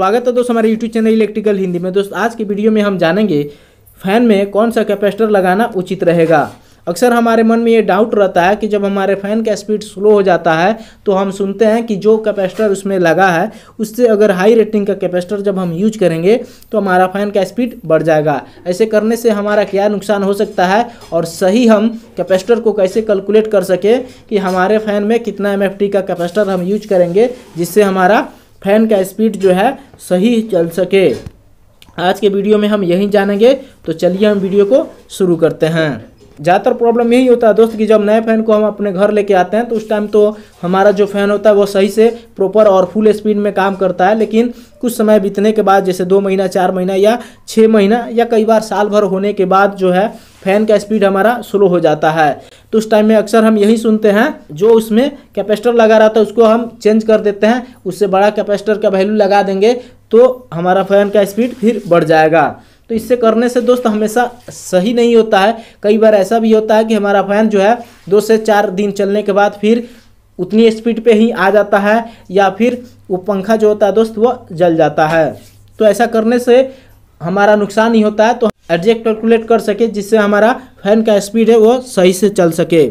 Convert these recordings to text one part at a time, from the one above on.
स्वागत है दोस्तों हमारे यूट्यूब चैनल इलेक्ट्रिकल हिंदी में दोस्त आज की वीडियो में हम जानेंगे फैन में कौन सा कैपेसिटर लगाना उचित रहेगा अक्सर हमारे मन में ये डाउट रहता है कि जब हमारे फ़ैन का स्पीड स्लो हो जाता है तो हम सुनते हैं कि जो कैपेसिटर उसमें लगा है उससे अगर हाई रेटिंग का कैपेसिटर जब हम यूज करेंगे तो हमारा फ़ैन का स्पीड बढ़ जाएगा ऐसे करने से हमारा क्या नुकसान हो सकता है और सही हम कैपेसिटर को कैसे कैलकुलेट कर सकें कि हमारे फ़ैन में कितना एम का कैपेसिटर हम यूज करेंगे जिससे हमारा फैन का स्पीड जो है सही चल सके आज के वीडियो में हम यही जानेंगे तो चलिए हम वीडियो को शुरू करते हैं ज़्यादातर प्रॉब्लम यही होता है दोस्त कि जब नए फ़ैन को हम अपने घर लेके आते हैं तो उस टाइम तो हमारा जो फ़ैन होता है वो सही से प्रॉपर और फुल स्पीड में काम करता है लेकिन कुछ समय बीतने के बाद जैसे दो महीना चार महीना या छः महीना या कई बार साल भर होने के बाद जो है फैन का स्पीड हमारा स्लो हो जाता है तो उस टाइम में अक्सर हम यही सुनते हैं जो उसमें कैपेसिटर लगा रहता है उसको हम चेंज कर देते हैं उससे बड़ा कैपेसिटर का वैल्यू लगा देंगे तो हमारा फैन का स्पीड फिर बढ़ जाएगा तो इससे करने से दोस्त हमेशा सही नहीं होता है कई बार ऐसा भी होता है कि हमारा फैन जो है दो से चार दिन चलने के बाद फिर उतनी स्पीड पे ही आ जाता है या फिर वो पंखा जो होता है दोस्त वह जल जाता है तो ऐसा करने से हमारा नुकसान ही होता है तो एडजेक्ट कैलकुलेट कर सके जिससे हमारा फैन का स्पीड है वो सही से चल सके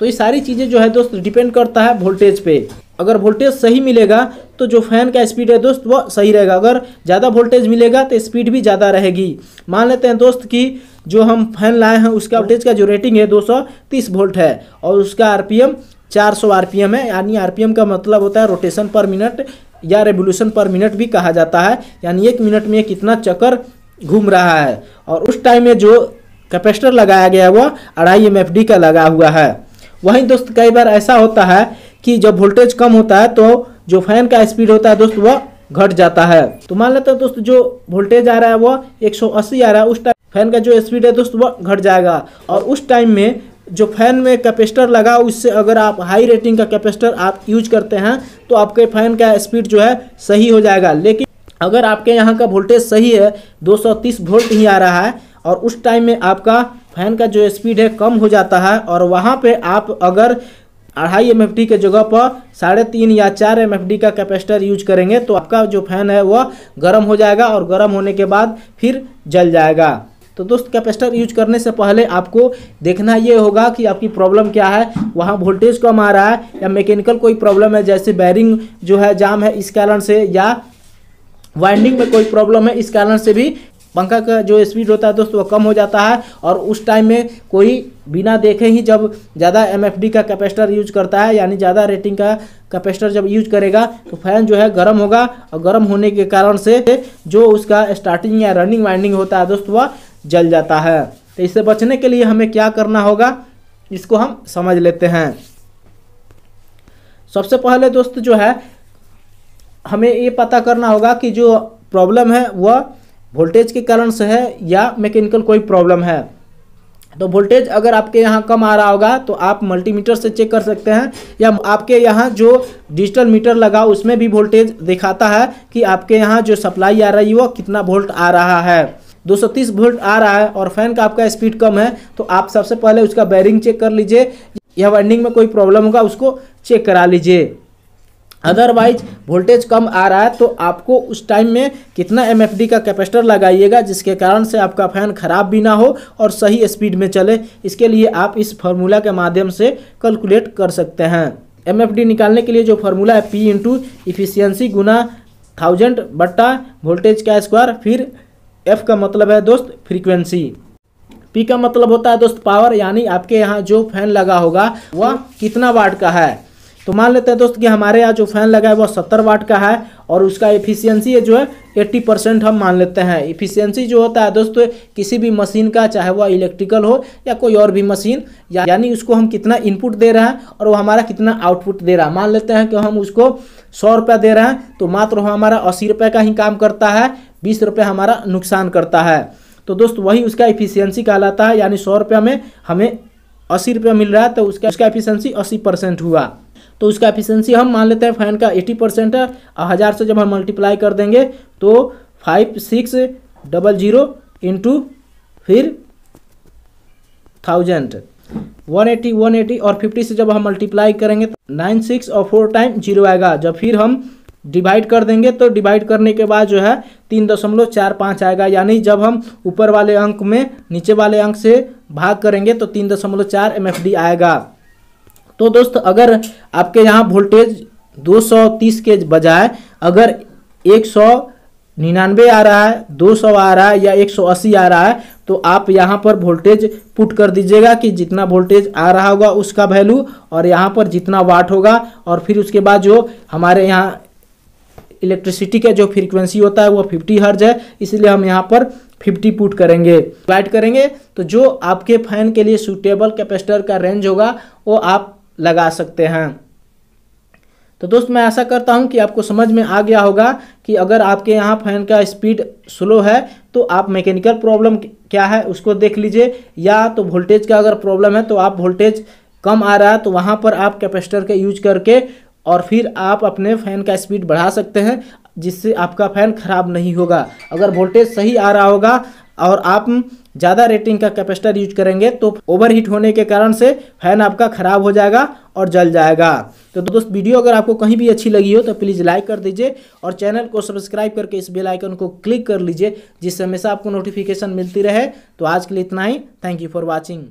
तो ये सारी चीज़ें जो है दोस्त डिपेंड करता है वोल्टेज पे अगर वोल्टेज सही मिलेगा तो जो फैन का स्पीड है दोस्त वो सही रहेगा अगर ज़्यादा वोल्टेज मिलेगा तो स्पीड भी ज़्यादा रहेगी मान लेते हैं दोस्त कि जो हम फैन लाए हैं उसका वोल्टेज का जो रेटिंग है 230 वोल्ट है और उसका आरपीएम 400 आरपीएम है यानी आरपीएम का मतलब होता है रोटेशन पर मिनट या रेवोल्यूशन पर मिनट भी कहा जाता है यानी एक मिनट में कितना चक्कर घूम रहा है और उस टाइम में जो कैपेसिटर लगाया गया है वह अढ़ाई एम का लगा हुआ है वहीं दोस्त कई बार ऐसा होता है कि जब वोल्टेज कम होता है तो जो फैन का स्पीड होता है दोस्त वह घट जाता है तो मान लेते हैं दोस्त जो वोल्टेज आ रहा है वह 180 आ रहा है उस टाइम फैन का जो स्पीड है दोस्त वह घट जाएगा और उस टाइम में जो फैन में कैपेसिटर लगा उससे अगर आप हाई रेटिंग का कैपेसिटर आप यूज करते हैं तो आपके फैन का स्पीड जो है सही हो जाएगा लेकिन अगर आपके यहाँ का वोल्टेज सही है 230 वोल्ट ही आ रहा है और उस टाइम में आपका फैन का जो स्पीड है कम हो जाता है और वहाँ पे आप अगर अढ़ाई एम एफ के जगह पर साढ़े तीन या चार एम एफ का कैपेसिटर यूज करेंगे तो आपका जो फैन है वह गर्म हो जाएगा और गर्म होने के बाद फिर जल जाएगा तो दोस्त कैपेसिटर यूज करने से पहले आपको देखना ये होगा कि आपकी प्रॉब्लम क्या है वहाँ वोल्टेज कम आ रहा है या मैकेनिकल कोई प्रॉब्लम है जैसे बैरिंग जो है जाम है इस कारण से या वाइंडिंग में कोई प्रॉब्लम है इस कारण से भी पंखा का जो स्पीड होता है दोस्तों वो कम हो जाता है और उस टाइम में कोई बिना देखे ही जब ज़्यादा एम का कैपेसिटर यूज करता है यानी ज़्यादा रेटिंग का कैपेसिटर जब यूज करेगा तो फैन जो है गर्म होगा और गर्म होने के कारण से जो उसका स्टार्टिंग या रनिंग वाइंडिंग होता है दोस्तों वह जल जाता है तो इससे बचने के लिए हमें क्या करना होगा इसको हम समझ लेते हैं सबसे पहले दोस्त जो है हमें ये पता करना होगा कि जो प्रॉब्लम है वह वोल्टेज के कारण से है या मैकेनिकल कोई प्रॉब्लम है तो वोल्टेज अगर आपके यहाँ कम आ रहा होगा तो आप मल्टीमीटर से चेक कर सकते हैं या आपके यहाँ जो डिजिटल मीटर लगा उसमें भी वोल्टेज दिखाता है कि आपके यहाँ जो सप्लाई आ रही है वो कितना वोल्ट आ रहा है 230 वोल्ट आ रहा है और फैन का आपका स्पीड कम है तो आप सबसे पहले उसका बैरिंग चेक कर लीजिए या वाइंडिंग में कोई प्रॉब्लम होगा उसको चेक करा लीजिए अदरवाइज वोल्टेज कम आ रहा है तो आपको उस टाइम में कितना एम का कैपेसिटर लगाइएगा जिसके कारण से आपका फ़ैन ख़राब भी ना हो और सही स्पीड में चले इसके लिए आप इस फार्मूला के माध्यम से कैलकुलेट कर सकते हैं एम निकालने के लिए जो फार्मूला है पी इंटू इफिशियंसी गुना थाउजेंड बट्टा वोल्टेज का स्क्वायर फिर एफ का मतलब है दोस्त फ्रीक्वेंसी पी का मतलब होता है दोस्त पावर यानी आपके यहाँ जो फैन लगा होगा वह कितना वाट का है तो मान लेते हैं दोस्त कि हमारे यहाँ जो फैन लगा है वह सत्तर वाट का है और उसका इफिशियंसी जो है एट्टी परसेंट हम मान लेते हैं इफिशियंसी जो होता है दोस्तों किसी भी मशीन का चाहे वह इलेक्ट्रिकल हो या कोई और भी मशीन या, यानी उसको हम कितना इनपुट दे रहे हैं और वो हमारा कितना आउटपुट दे रहा है मान लेते हैं कि हम उसको सौ रुपया दे रहे हैं तो मात्र हमारा अस्सी रुपये का ही काम करता है बीस रुपये हमारा नुकसान करता है तो दोस्त वही उसका एफिशियंसी कहलाता है यानी सौ रुपया में हमें अस्सी रुपया मिल रहा है तो उसका उसका एफिशियंसी अस्सी परसेंट हुआ तो उसका एफिशिएंसी हम मान लेते हैं फैन का 80 परसेंट है हज़ार से जब हम मल्टीप्लाई कर देंगे तो five six double zero into फिर thousand one eighty one eighty और फिफ्टी से जब हम मल्टीप्लाई करेंगे तो नाइन सिक्स और फोर टाइम जीरो आएगा जब फिर हम डिवाइड कर देंगे तो डिवाइड करने के बाद जो है तीन दशमलव चार पाँच आएगा यानी जब हम ऊपर वाले अंक में नीचे वाले अंक से भाग करेंगे तो तीन दशमलव चार एम आएगा तो दोस्त अगर आपके यहाँ वोल्टेज 230 के बजाय अगर एक निन्यानवे आ रहा है 200 आ रहा है या 180 आ रहा है तो आप यहाँ पर वोल्टेज पुट कर दीजिएगा कि जितना वोल्टेज आ रहा होगा उसका वैल्यू और यहाँ पर जितना वाट होगा और फिर उसके बाद जो हमारे यहाँ इलेक्ट्रिसिटी का जो फ्रीक्वेंसी होता है वो 50 हर्ज है इसलिए हम यहाँ पर 50 पुट करेंगे वाइट करेंगे तो जो आपके फैन के लिए सूटेबल कैपेसिटर का रेंज होगा वो आप लगा सकते हैं तो दोस्त मैं ऐसा करता हूं कि आपको समझ में आ गया होगा कि अगर आपके यहाँ फैन का स्पीड स्लो है तो आप मैकेनिकल प्रॉब्लम क्या है उसको देख लीजिए या तो वोल्टेज का अगर प्रॉब्लम है तो आप वोल्टेज कम आ रहा है तो वहाँ पर आप कैपेसिटर के यूज करके और फिर आप अपने फ़ैन का स्पीड बढ़ा सकते हैं जिससे आपका फ़ैन ख़राब नहीं होगा अगर वोल्टेज सही आ रहा होगा और आप ज़्यादा रेटिंग का कैपेसिटर यूज करेंगे तो ओवरहीट होने के कारण से फैन आपका ख़राब हो जाएगा और जल जाएगा तो दोस्त वीडियो अगर आपको कहीं भी अच्छी लगी हो तो प्लीज़ लाइक कर दीजिए और चैनल को सब्सक्राइब करके इस बेल आइकन को क्लिक कर लीजिए जिससे हमेशा आपको नोटिफिकेशन मिलती रहे तो आज के लिए इतना ही थैंक यू फॉर वॉचिंग